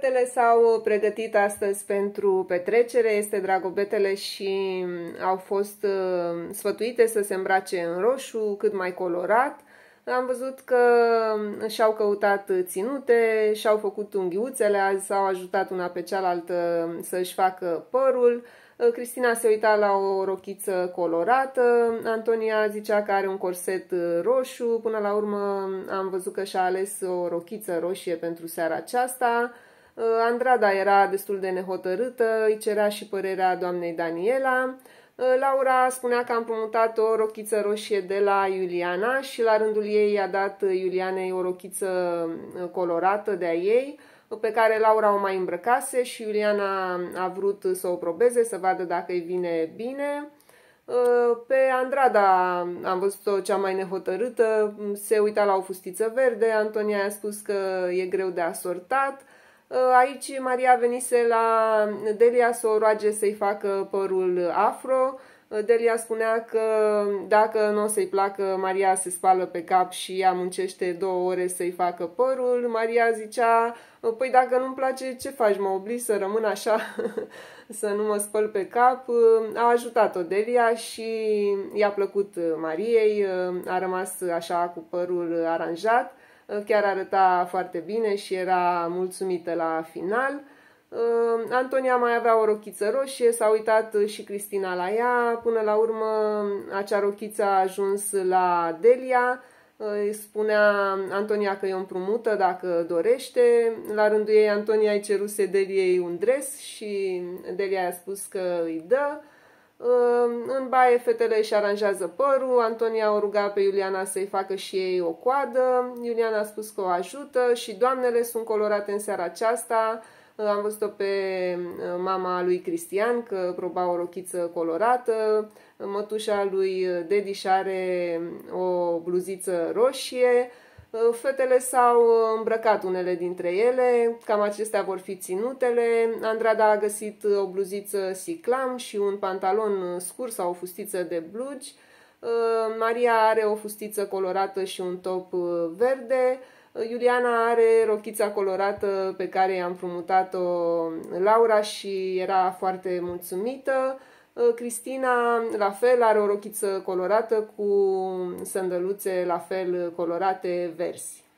Dragobetele s-au uh, pregătit astăzi pentru petrecere, este dragobetele și mm, au fost uh, sfătuite să se îmbrace în roșu, cât mai colorat. Am văzut că mm, și-au căutat ținute, și-au făcut unghiuțele, azi s-au ajutat una pe cealaltă mm, să-și facă părul. Uh, Cristina se uita la o rochiță colorată, Antonia zicea că are un corset roșu, până la urmă am văzut că și-a ales o rochiță roșie pentru seara aceasta. Uh, Andrada era destul de nehotărâtă, îi cerea și părerea doamnei Daniela. Uh, Laura spunea că a împrumutat o rochiță roșie de la Iuliana și la rândul ei i-a dat Iulianei o rochiță uh, colorată de a ei, pe care Laura o mai îmbrăcase și Iuliana a vrut să o probeze, să vadă dacă îi vine bine. Pe Andrada am văzut-o cea mai nehotărâtă, se uita la o fustiță verde, Antonia a spus că e greu de asortat, Uh, aici Maria venise la Delia să o roage să-i facă părul afro. Uh, Delia spunea că dacă nu o să-i placă, Maria se spală pe cap și ea muncește două ore să-i facă părul. Maria zicea, uh, păi dacă nu-mi place, ce faci? Mă oblig să rămân așa, să nu mă spăl pe cap. A ajutat-o Delia și i-a plăcut Mariei, a rămas așa cu părul aranjat chiar arăta foarte bine și era mulțumită la final. Ă, Antonia mai avea o rochiță roșie, s-a uitat și Cristina la ea, până la urmă acea rochiță a ajuns la Delia, ă, îi spunea Antonia că e o împrumută dacă dorește, la rândul ei Antonia îi ceruse Deliei un dres și Delia i-a spus că îi dă, în baie fetele își aranjează părul, Antonia o ruga pe Iuliana să-i facă și ei o coadă, Iuliana a spus că o ajută și doamnele sunt colorate în seara aceasta. Am văzut-o pe uh, mama lui Cristian că proba o rochiță colorată, mătușa lui Dediș are uh, o bluziță roșie, Uh, fetele s-au uh, îmbrăcat unele dintre ele, cam acestea vor fi ținutele. Andrada a găsit uh, o bluziță siclam și un pantalon scurs sau o fustiță de blugi. Maria are o fustiță colorată și un top verde. Iuliana are rochița colorată pe care i-am frumutat-o Laura și era foarte mulțumită. Uh, Cristina, la fel, are o rochiță colorată cu sandăluțe, la fel, colorate, versi.